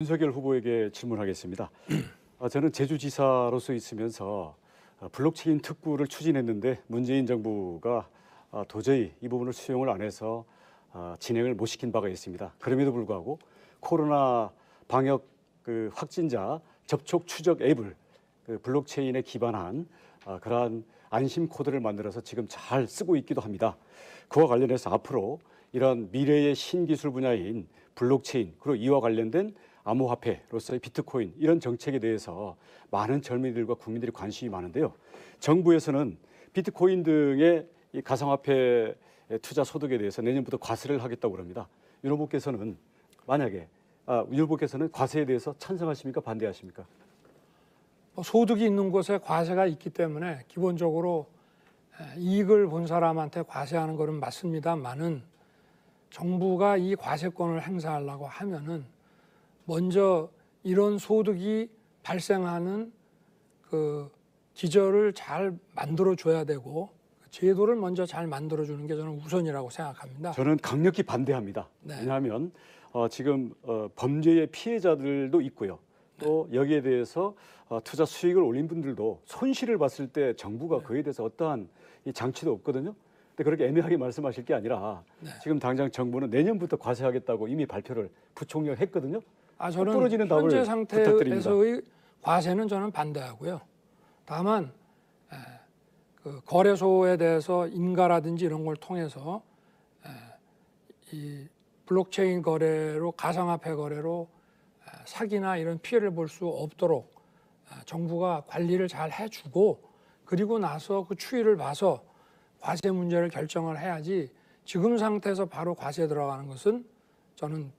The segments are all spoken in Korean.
윤석열 후보에게 질문하겠습니다. 아, 저는 제주지사로서 있으면서 아, 블록체인 특구를 추진했는데 문재인 정부가 아, 도저히 이 부분을 수용을 안 해서 진행을 못 시킨 바가 있습니다. 그럼에도 불구하고 코로나 방역 그 확진자 접촉 추적 앱을 그 블록체인에 기반한 그러한 안심 코드를 만들어서 지금 잘 쓰고 있기도 합니다. 그와 관련해서 앞으로 이런 미래의 신기술 분야인 블록체인 그리고 이와 관련된 암호화폐로서의 비트코인 이런 정책에 대해서 많은 젊은이들과 국민들이 관심이 많은데요. 정부에서는 비트코인 등의 가상화폐 투자 소득에 대해서 내년부터 과세를 하겠다고 합니다. 윤 후보께서는 만약에 아, 윤 후보께서는 과세에 대해서 찬성하십니까 반대하십니까? 뭐 소득이 있는 곳에 과세가 있기 때문에 기본적으로 이익을 본 사람한테 과세하는 것은 맞습니다만은 정부가 이 과세권을 행사하려고 하면은 먼저 이런 소득이 발생하는 그 기저를 잘 만들어 줘야 되고 제도를 먼저 잘 만들어 주는 게 저는 우선이라고 생각합니다. 저는 강력히 반대합니다. 네. 왜냐하면 어, 지금 어, 범죄의 피해자들도 있고요. 네. 또 여기에 대해서 어, 투자 수익을 올린 분들도 손실을 봤을 때 정부가 네. 그에 대해서 어떠한 이 장치도 없거든요. 근데 그렇게 애매하게 말씀하실 게 아니라 네. 지금 당장 정부는 내년부터 과세하겠다고 이미 발표를 부총리가 했거든요. 아, 저는 떨어지는 답을 현재 상태에서의 부탁드립니다. 과세는 저는 반대하고요. 다만 에, 그 거래소에 대해서 인가라든지 이런 걸 통해서 에, 이 블록체인 거래로 가상화폐 거래로 에, 사기나 이런 피해를 볼 수 없도록 에, 정부가 관리를 잘 해주고 그리고 나서 그 추이를 봐서 과세 문제를 결정을 해야지 지금 상태에서 바로 과세 들어가는 것은 저는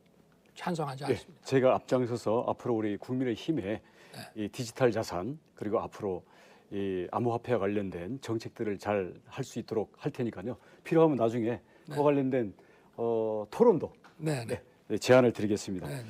찬성하지 예, 않습니다. 예, 제가 앞장서서 앞으로 우리 국민의 힘에 네. 이 디지털 자산 그리고 앞으로 이 암호화폐와 관련된 정책들을 잘 할 수 있도록 할 테니까요. 필요하면 나중에 네. 그 관련된 어, 토론도 네, 네. 예, 제안을 드리겠습니다. 네, 네.